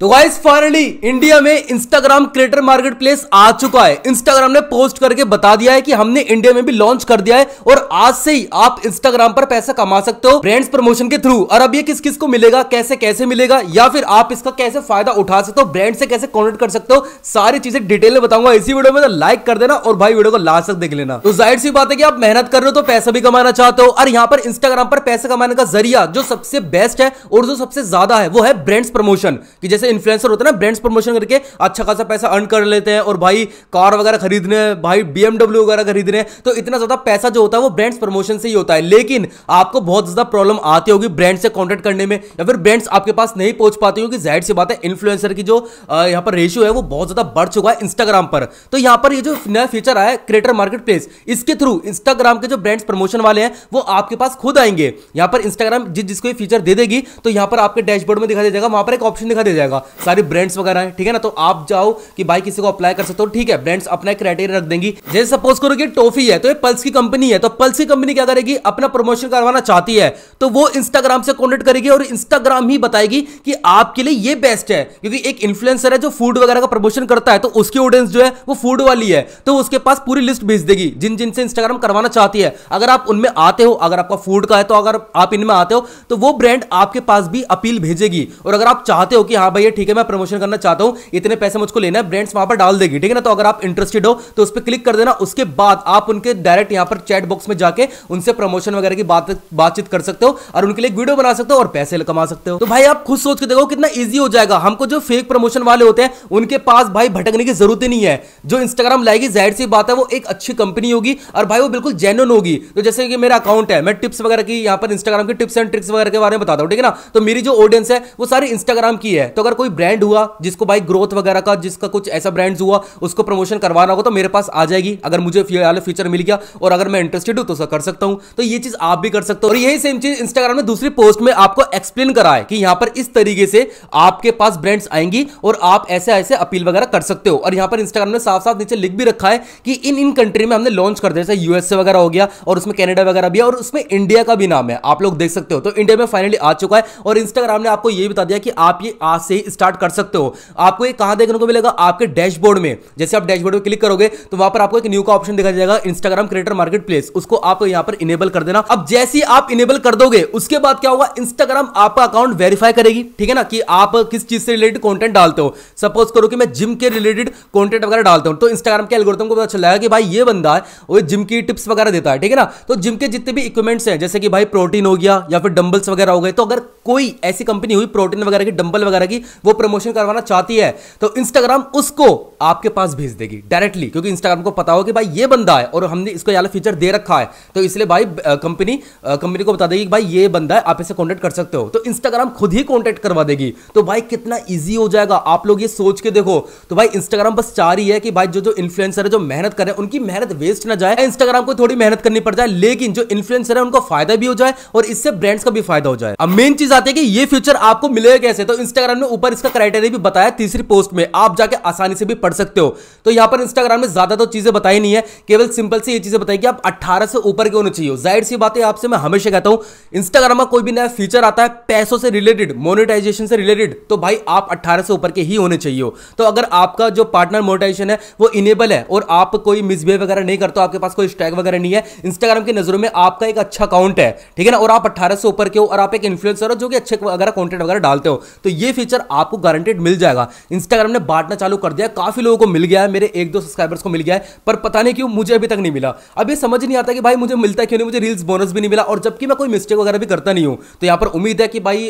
तो guys finally India में Instagram creator market place आ चुका है इंस्टाग्राम ने पोस्ट करके बता दिया है कि हमने इंडिया में भी लॉन्च कर दिया है और आज से ही आप इंस्टाग्राम पर पैसा कमा सकते हो ब्रांड्स प्रमोशन के थ्रू और अब ये किस किस को मिलेगा कैसे कैसे मिलेगा या फिर आप इसका कैसे फायदा उठा सकते हो ब्रांड से कैसे कॉन्टेक्ट कर सकते हो सारी चीजें डिटेल में बताऊंगा इसी वीडियो में तो लाइक कर देना और भाई वीडियो को लास्ट तक देख लेना तो जाहिर सी बात है कि आप मेहनत कर रहे हो तो पैसा भी कमाना चाहते हो और यहाँ पर इंस्टाग्राम पर पैसा कमाने का जरिया जो सबसे बेस्ट है और जो सबसे ज्यादा है वो है ब्रांड्स प्रमोशन की जैसे जैसे इन्फ्लुएंसर होते हैं ना ब्रांड्स प्रमोशन करके अच्छा खासा पैसा अर्न कर लेते हैं और भाई कार वगैरह खरीदने भाई बीएमडब्ल्यू वगैरह खरीदने तो इतना ज़्यादा पैसा जो होता है वो ब्रांड्स प्रमोशन से ही होता है लेकिन आपको बहुत ज़्यादा प्रॉब्लम आती होगी ब्रांड से कॉन्टेक्ट करने में या फिर ब्रांड्स आपके पास नहीं पहुंच पाते क्योंकि जाहिर सी बात है इन्फ्लुएंसर की जो यहाँ पर रेशियो है वो बहुत ज़्यादा बढ़ चुका है इंस्टाग्राम पर तो यहाँ पर ये जो नया फीचर आया क्रिएटर मार्केट प्लेस इसके थ्रू इंस्टाग्राम के जो ब्रांड्स प्रमोशन वाले हैं वो आपके पास खुद आएंगे यहाँ पर इंस्टाग्राम जिस जिसको ये फीचर दे देगी तो यहाँ पर आपके डैशबोर्ड में दिखा दिया जाएगा वहाँ पर एक ऑप्शन दिखा दिया जाएगा जाएगा सारे ब्रांड्स वगैरह है ठीक है ना तो आप जाओ कि भाई किसी को अप्लाई कर सकते हो ठीक है ब्रांड्स अपना क्राइटेरिया रख देंगी जैसे सपोज करो कि टोफी है तो ये पल्स की कंपनी है तो पल्स की कंपनी क्या करेगी अपना प्रमोशन करवाना चाहती है तो वो इंस्टाग्राम से कॉन्टेक्ट करेगी और इंस्टाग्राम ही बताएगी कि आपके लिए ये बेस्ट है क्योंकि एक इन्फ्लुएंसर है जो फूड वगैरह का प्रमोशन करता है तो उसकी ऑडियंस जो है वो फूड वाली है तो उसके पास पूरी लिस्ट भेज देगी जिन जिन से इंस्टाग्राम करवाना चाहती है अगर आप उनमें आते हो अगर आपका फूड का है तो अगर आप इनमें आते हो तो वो ब्रांड आपके पास भी अपील भेजेगी और अगर आप चाहते हो कि हाँ भाई ये ठीक है मैं प्रमोशन करना चाहता हूं इतने पैसे मुझको लेना है ब्रांड्स वहां पर डाल देगी ठीक है ना तो अगर आप इंटरेस्टेड हो तो उस पर क्लिक कर देना उसके बाद आप उनके डायरेक्ट यहां पर चैट बॉक्स में जाके उनसे प्रमोशन वगैरह की बात बातचीत कर सकते हो और उनके लिए वीडियो बना सकते हो और पैसे कमा सकते हो तो भाई आप खुद सोच के देखो कितना ईजी हो जाएगा हमको जो फेक प्रमोशन वाले होते हैं उनके पास भाई भटकने की जरूरत ही नहीं है जो इंस्टाग्राम लाएगी जाहिर सी बात है वो एक अच्छी कंपनी होगी और भाई वो बिल्कुल जेन्युन होगी तो जैसे कि मेरा अकाउंट है मैं टिप्स वगैरह की यहाँ पर इंस्टाग्राम की टिप्स एंड ट्रिक्स वगैरह के बारे में बताता हूँ ठीक है ना तो मेरी जो ऑडियंस है वो सारी इंस्टाग्राम की है तो अगर अगर कोई ब्रांड हुआ जिसको भाई ग्रोथ वगैरह का जिसका कुछ ऐसा ब्रांड्स हुआ उसको प्रमोशन करवाना होगा तो मेरे पास आ जाएगी अगर मुझे फीचर मिल गया और अगर मैं इंटरेस्टेड हूं तो कर सकता हूं तो ये चीज आप भी कर सकते हो और यही सेम चीज इंस्टाग्राम में दूसरी पोस्ट में आपको एक्सप्लेन करा है कि यहां पर इस तरीके से आपके पास ब्रांड्स आएंगी और आप ऐसे ऐसे अपील वगैरह कर सकते हो और यहां पर इंस्टाग्राम ने साफ साफ नीचे लिख भी रखा है कि इन इन कंट्री में हमने लॉन्च कर दिया यूएसए वगैरह हो गया और उसमें कैनेडा वगैरह भी है और उसमें इंडिया का भी नाम है आप लोग देख सकते हो तो इंडिया में फाइनली आ चुका है और इंस्टाग्राम ने आपको यह बता दिया कि आप ये आज से स्टार्ट कर सकते हो आपको ये कहां देखने को मिलेगा आपके डैशबोर्ड में जैसे आप डैशबोर्ड में क्लिक करोगे तो वहां पर आपको एक न्यू का ऑप्शन दिखाई जाएगा इंस्टाग्राम क्रिएटर मार्केट प्लेस उसको आप यहां पर इनेबल कर देना अब जैसे ही आप इनेबल कर दोगे उसके बाद क्या होगा इंस्टाग्राम आपका अकाउंट वेरीफाई करेगी ठीक है ना कि आप किस चीज से रिलेटेड कॉन्टेंट डालते हो सपोज करो कि मैं जिम के रिलेटेड कॉन्टेंट वगैरह डालता हूं तो इंस्टाग्राम के एलगोरिथम को पता चल जाएगा कि भाई ये बंदा है वो जिम की टिप्स वगैरह देता है ठीक है ना तो जिम के जितने भी इक्विपमेंट्स हैं जैसे कि भाई प्रोटीन हो गया या फिर डंबल्स वगैरह हो गए तो अगर कोई ऐसी कंपनी हुई प्रोटीन वगैरह की डंबल वगैरह की वो प्रमोशन करवाना चाहती है तो इंस्टाग्राम उसको आपके पास भेज देगी डायरेक्टली क्योंकि इंस्टाग्राम को पता हो कि भाई ये बंदा है और हमने इसको यहाँ फीचर दे रखा है तो इसलिए भाई कंपनी कंपनी को बता देगी भाई ये बंदा है आप इसे कॉन्टेक्ट कर सकते हो तो इंस्टाग्राम खुद ही कॉन्टेक्ट करवा देगी तो भाई कितना ईजी हो जाएगा आप लोग ये सोच के देखो तो भाई इंस्टाग्राम बस चाह रही है कि भाई जो जो इन्फ्लुएंसर है जो मेहनत कर रहे हैं उनकी मेहनत वेस्ट ना जाए इंस्टाग्राम को थोड़ी मेहनत करनी पड़ जाए लेकिन जो इन्फ्लुएंसर है उनको फायदा भी हो जाए और इससे ब्रांड्स का भी फायदा हो जाए अब मेन चीज आती है कि ये फ्यूचर आपको मिलेगा कैसे तो इंस्टाग्राम ने ऊपर ऊपर इसका क्राइटेरिया भी बताया तीसरी पोस्ट में आप जाके आसानी से भी पढ़ सकते हो तो यहां पर इंस्टाग्राम में ज्यादा तो चीजें बताई नहीं है केवल सिंपल से ये चीजें बताई कि आप अट्ठारह से ऊपर के होने चाहिए जाहिर सी बात है आपसे मैं हमेशा कहता हूं इंस्टाग्राम का कोई भी नया फीचर आता है पैसों से रिलेटेड मोनिटाइजेशन से रिलेटेड तो भाई आप अट्ठारह से ऊपर के ही होने चाहिए हो तो अगर आपका जो पार्टनर मोनिटाइजेशन है वो इनेबल है और आप कोई मिसबिहेव वगैरह नहीं करते आपके पास कोई स्टैग वगैरह नहीं है इंस्टाग्राम की नजरों में आपका एक अच्छा अकाउंट है ठीक है ना और आप अट्ठारह से ऊपर के हो और आप एक इन्फ्लुएंसर हो जो कि अच्छे वगैरह कॉन्टेंट वगैरह डालते हो तो ये फीचर आपको गारंटेड मिल जाएगा इंस्टाग्राम ने बांटना चालू कर दिया काफ़ी लोगों को मिल गया है मेरे एक दो सब्सक्राइबर्स को मिल गया है पर पता नहीं क्यों मुझे अभी तक नहीं मिला अब समझ नहीं आता कि भाई मुझे मिलता क्यों नहीं मुझे रील्स बोनस भी नहीं मिला और जबकि मैं कोई मिस्टेक वगैरह भी करता नहीं हूं तो यहां पर उम्मीद है कि भाई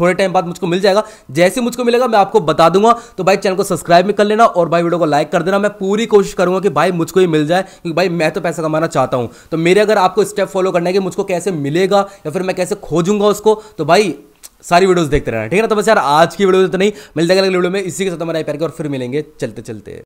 थोड़े टाइम बाद मुझको मिल जाएगा जैसे मुझको मिलेगा मैं आपको बता दूंगा तो भाई चैनल को सब्सक्राइब भी कर लेना और भाई वीडियो को लाइक कर देना मैं पूरी कोशिश करूंगा कि भाई मुझको ही मिल जाए क्योंकि भाई मैं तो पैसा कमाना चाहता हूं तो मेरे अगर आपको स्टेप फॉलो करना है कि मुझको कैसे मिलेगा या फिर मैं कैसे खोजूंगा उसको तो भाई सारी वीडियोस देखते रहना ठीक है ना तो बस यार आज की वीडियो तो नहीं मिलते अगले वीडियो में इसी के साथ हमारे प्यार और फिर मिलेंगे चलते चलते